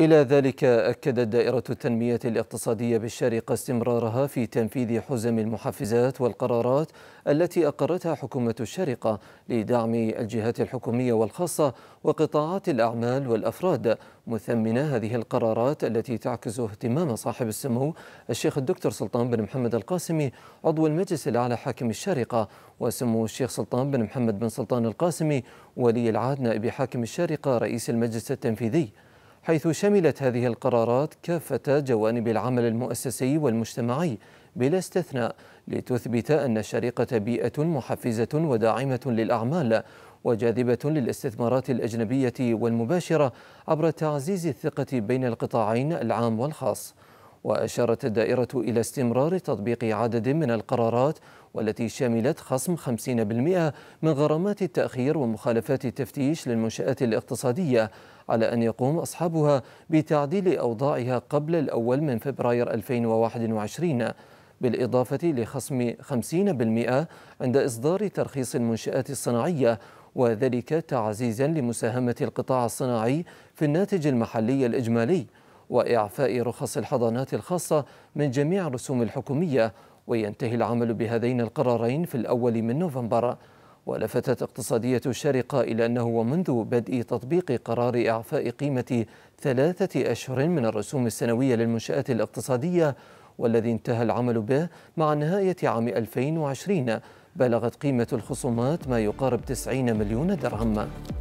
إلى ذلك أكدت دائرة التنمية الاقتصادية بالشارقة استمرارها في تنفيذ حزم المحفزات والقرارات التي أقرتها حكومة الشارقة لدعم الجهات الحكومية والخاصة وقطاعات الأعمال والأفراد مثمنة هذه القرارات التي تعكس اهتمام صاحب السمو الشيخ الدكتور سلطان بن محمد القاسمي عضو المجلس الأعلى حاكم الشارقة وسمو الشيخ سلطان بن محمد بن سلطان القاسمي ولي العهد نائب حاكم الشارقة رئيس المجلس التنفيذي حيث شملت هذه القرارات كافة جوانب العمل المؤسسي والمجتمعي بلا استثناء لتثبت أن الشريقة بيئة محفزة وداعمة للأعمال وجاذبة للاستثمارات الأجنبية والمباشرة عبر تعزيز الثقة بين القطاعين العام والخاص وأشارت الدائرة إلى استمرار تطبيق عدد من القرارات والتي شملت خصم 50% من غرامات التأخير ومخالفات التفتيش للمنشآت الاقتصادية على أن يقوم أصحابها بتعديل أوضاعها قبل الأول من فبراير 2021 بالإضافة لخصم 50% عند إصدار ترخيص المنشآت الصناعية وذلك تعزيزا لمساهمة القطاع الصناعي في الناتج المحلي الإجمالي وإعفاء رخص الحضانات الخاصة من جميع الرسوم الحكومية وينتهي العمل بهذين القرارين في الأول من نوفمبر ولفتت اقتصادية الشارقة إلى أنه ومنذ بدء تطبيق قرار إعفاء قيمة ثلاثة أشهر من الرسوم السنوية للمنشآت الاقتصادية والذي انتهى العمل به مع نهاية عام 2020 بلغت قيمة الخصومات ما يقارب 90 مليون درهم